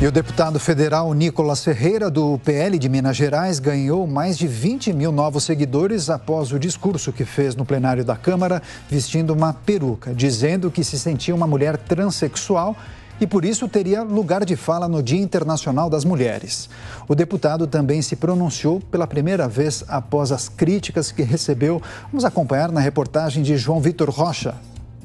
E o deputado federal Nicolas Ferreira, do PL de Minas Gerais, ganhou mais de 20 mil novos seguidores após o discurso que fez no plenário da Câmara, vestindo uma peruca, dizendo que se sentia uma mulher transexual e por isso teria lugar de fala no Dia Internacional das Mulheres. O deputado também se pronunciou pela primeira vez após as críticas que recebeu. Vamos acompanhar na reportagem de João Vitor Rocha.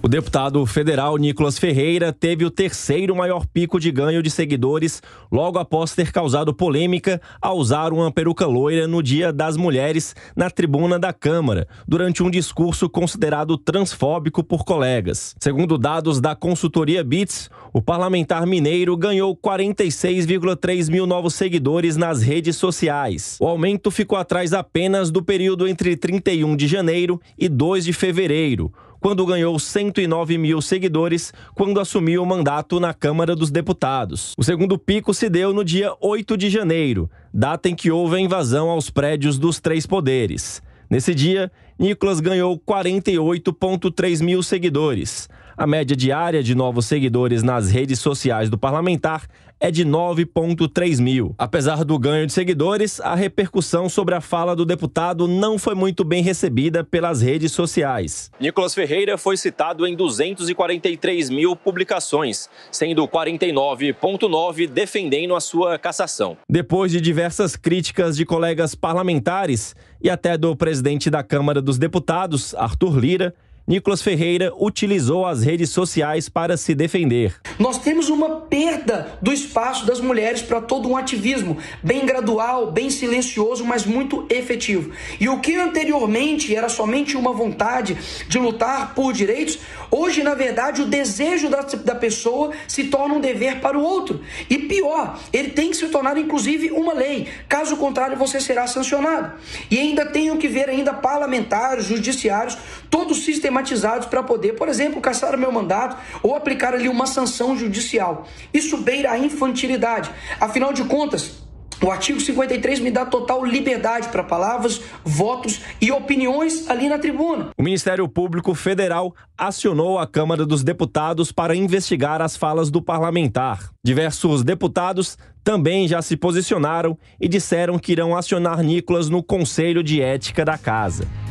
O deputado federal Nicolas Ferreira teve o terceiro maior pico de ganho de seguidores logo após ter causado polêmica ao usar uma peruca loira no Dia das Mulheres na tribuna da Câmara, durante um discurso considerado transfóbico por colegas. Segundo dados da consultoria Bits, o parlamentar mineiro ganhou 46,3 mil novos seguidores nas redes sociais. O aumento ficou atrás apenas do período entre 31 de janeiro e 2 de fevereiro, quando ganhou 109 mil seguidores quando assumiu o mandato na Câmara dos Deputados. O segundo pico se deu no dia 8 de janeiro, data em que houve a invasão aos prédios dos três poderes. Nesse dia, Nicolas ganhou 48,3 mil seguidores, a média diária de novos seguidores nas redes sociais do parlamentar é de 9,3 mil. Apesar do ganho de seguidores, a repercussão sobre a fala do deputado não foi muito bem recebida pelas redes sociais. Nicolas Ferreira foi citado em 243 mil publicações, sendo 49,9 defendendo a sua cassação. Depois de diversas críticas de colegas parlamentares e até do presidente da Câmara dos Deputados, Arthur Lira, Nicolas Ferreira utilizou as redes sociais para se defender. Nós temos uma perda do espaço das mulheres para todo um ativismo, bem gradual, bem silencioso, mas muito efetivo. E o que anteriormente era somente uma vontade de lutar por direitos, hoje, na verdade, o desejo da, da pessoa se torna um dever para o outro. E pior, ele tem que se tornar, inclusive, uma lei. Caso contrário, você será sancionado. E ainda tenho que ver ainda parlamentares, judiciários, todo o sistema sistematizados para poder, por exemplo, caçar o meu mandato ou aplicar ali uma sanção judicial. Isso beira a infantilidade. Afinal de contas, o artigo 53 me dá total liberdade para palavras, votos e opiniões ali na tribuna. O Ministério Público Federal acionou a Câmara dos Deputados para investigar as falas do parlamentar. Diversos deputados também já se posicionaram e disseram que irão acionar Nicolas no Conselho de Ética da Casa.